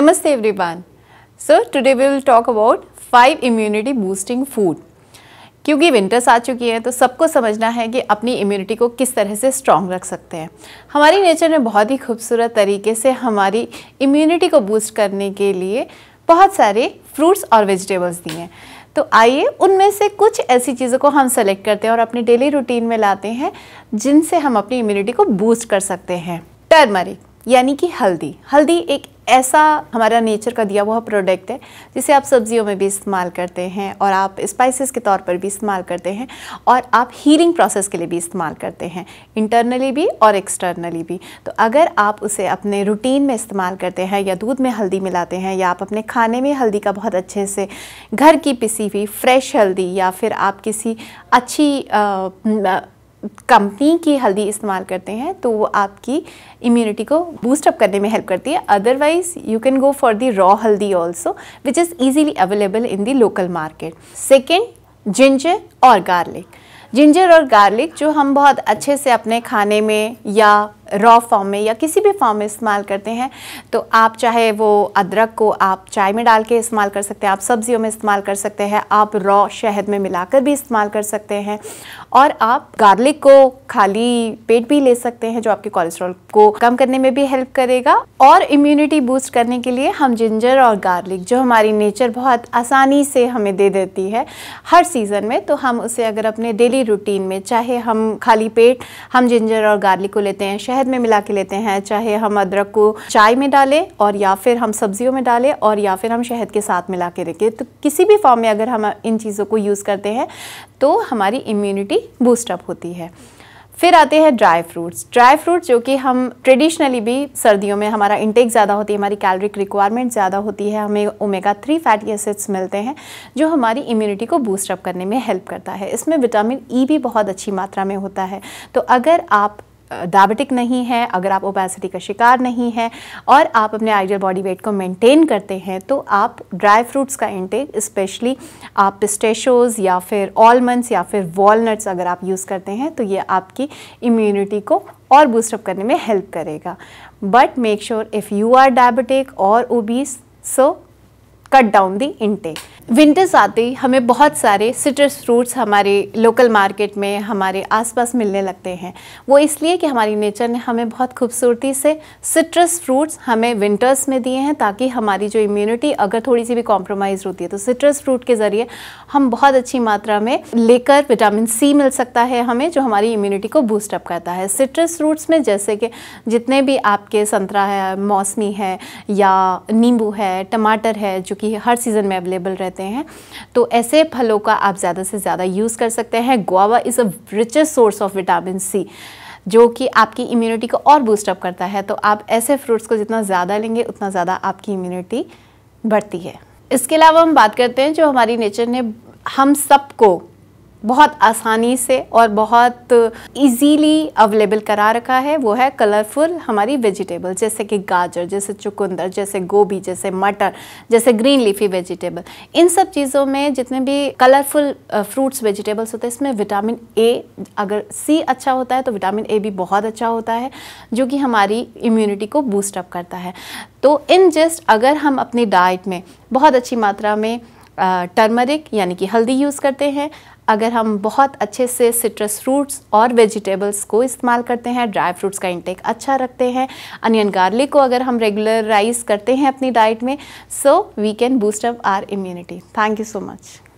Namaste everyone. So today we will talk about five immunity boosting food. क्योंकि winters आ चुकी हैं तो सबको समझना है कि अपनी इम्यूनिटी को किस तरह से स्ट्रॉन्ग रख सकते हैं हमारी नेचर ने बहुत ही खूबसूरत तरीके से हमारी इम्यूनिटी को बूस्ट करने के लिए बहुत सारे फ्रूट्स और वेजिटेबल्स दिए हैं तो आइए उनमें से कुछ ऐसी चीज़ों को हम सेलेक्ट करते हैं और अपने डेली रूटीन में लाते हैं जिनसे हम अपनी इम्यूनिटी को बूस्ट कर सकते हैं टर्मरिक यानी कि हल्दी हल्दी एक ऐसा हमारा नेचर का दिया हुआ प्रोडक्ट है जिसे आप सब्जियों में भी इस्तेमाल करते हैं और आप स्पाइसेस के तौर पर भी इस्तेमाल करते हैं और आप हीलिंग प्रोसेस के लिए भी इस्तेमाल करते हैं इंटरनली भी और एक्सटर्नली भी तो अगर आप उसे अपने रूटीन में इस्तेमाल करते हैं या दूध में हल्दी मिलाते हैं या आप अपने खाने में हल्दी का बहुत अच्छे से घर की पिसी हुई फ्रेश हल्दी या फिर आप किसी अच्छी आ, कंपनी की हल्दी इस्तेमाल करते हैं तो वो आपकी इम्यूनिटी को बूस्टअप करने में हेल्प करती है otherwise you can go for the raw haldi also which is easily available in the local market second ginger और गार्लिक जिंजर और गार्लिक जो हम बहुत अच्छे से अपने खाने में या रॉ फॉर्म में या किसी भी फॉर्म में इस्तेमाल करते हैं तो आप चाहे वो अदरक को आप चाय में डाल के इस्तेमाल कर सकते हैं आप सब्जियों में इस्तेमाल कर सकते हैं आप रॉ शहद में मिलाकर भी इस्तेमाल कर सकते हैं और आप गार्लिक को खाली पेट भी ले सकते हैं जो आपके कोलेस्ट्रॉल को कम करने में भी हेल्प करेगा और इम्यूनिटी बूस्ट करने के लिए हम जिंजर और गार्लिक जो हमारी नेचर बहुत आसानी से हमें दे देती है हर सीज़न में तो हम उसे अगर अपने डेली रूटीन में चाहे हम खाली पेट हम जिंजर और गार्लिक को लेते हैं शहद शहद में मिला के लेते हैं चाहे हम अदरक को चाय में डालें और या फिर हम सब्जियों में डालें और या फिर हम शहद के साथ मिला के रखें तो किसी भी फॉर्म में अगर हम इन चीज़ों को यूज़ करते हैं तो हमारी इम्यूनिटी बूस्टअप होती है फिर आते हैं ड्राई फ्रूट्स ड्राई फ्रूट्स जो कि हम ट्रेडिशनली भी सर्दियों में हमारा इंटेक ज़्यादा होती है हमारी कैलोरिक रिक्वायरमेंट ज़्यादा होती है हमें ओमेगा थ्री फैटी एसिड्स मिलते हैं जो हमारी इम्यूनिटी को बूस्टअप करने में हेल्प करता है इसमें विटामिन ई e भी बहुत अच्छी मात्रा में होता है तो अगर आप डायबिटिक नहीं है अगर आप ओबेसिटी का शिकार नहीं है और आप अपने आइडियल बॉडी वेट को मेंटेन करते हैं तो आप ड्राई फ्रूट्स का इंटेक स्पेशली आप पिस्टेशोज या फिर ऑलमंड्स या फिर वॉलनट्स अगर आप यूज़ करते हैं तो ये आपकी इम्यूनिटी को और बूस्टअप करने में हेल्प करेगा but make sure if you are diabetic or obese so cut down the intake winters आते ही हमें बहुत सारे सिट्रस फ्रूट्स हमारे लोकल मार्केट में हमारे आसपास मिलने लगते हैं वो इसलिए कि हमारी नेचर ने हमें बहुत खूबसूरती से सिट्रस फ्रूट्स हमें विंटर्स में दिए हैं ताकि हमारी जो इम्यूनिटी अगर थोड़ी सी भी कॉम्प्रोमाइज़ होती है तो सिट्रस फ्रूट के ज़रिए हम बहुत अच्छी मात्रा में लेकर विटामिन सी मिल सकता है हमें जो हमारी इम्यूनिटी को बूस्टअप करता है सिट्रस फ्रूट्स में जैसे कि जितने भी आपके संतरा है मौसमी है या नींबू है टमाटर है जो कि हर सीज़न में अवेलेबल रहते रहते हैं तो ऐसे फलों का आप ज़्यादा से ज़्यादा यूज़ कर सकते हैं guava is a richest source of vitamin C जो कि आपकी इम्यूनिटी को और बूस्टअप करता है तो आप ऐसे फ्रूट्स को जितना ज़्यादा लेंगे उतना ज़्यादा आपकी इम्यूनिटी बढ़ती है इसके अलावा हम बात करते हैं जो हमारी नेचर ने हम सबको बहुत आसानी से और बहुत इजीली अवेलेबल करा रखा है वो है कलरफुल हमारी वेजिटेबल जैसे कि गाजर जैसे चुकंदर जैसे गोभी जैसे मटर जैसे ग्रीन लीफी वेजिटेबल इन सब चीज़ों में जितने भी कलरफुल फ्रूट्स वेजिटेबल्स होते हैं इसमें विटामिन ए अगर सी अच्छा होता है तो विटामिन ए भी बहुत अच्छा होता है जो कि हमारी इम्यूनिटी को बूस्टअप करता है तो इन जस्ट अगर हम अपनी डाइट में बहुत अच्छी मात्रा में टर्मरिक यानी कि हल्दी यूज़ करते हैं अगर हम बहुत अच्छे से सिट्रस फ्रूट्स और वेजिटेबल्स को इस्तेमाल करते हैं ड्राई फ्रूट्स का इंटेक अच्छा रखते हैं अनियन गार्लिक को अगर हम रेगुलराइज करते हैं अपनी डाइट में so we can boost up our immunity thank you so much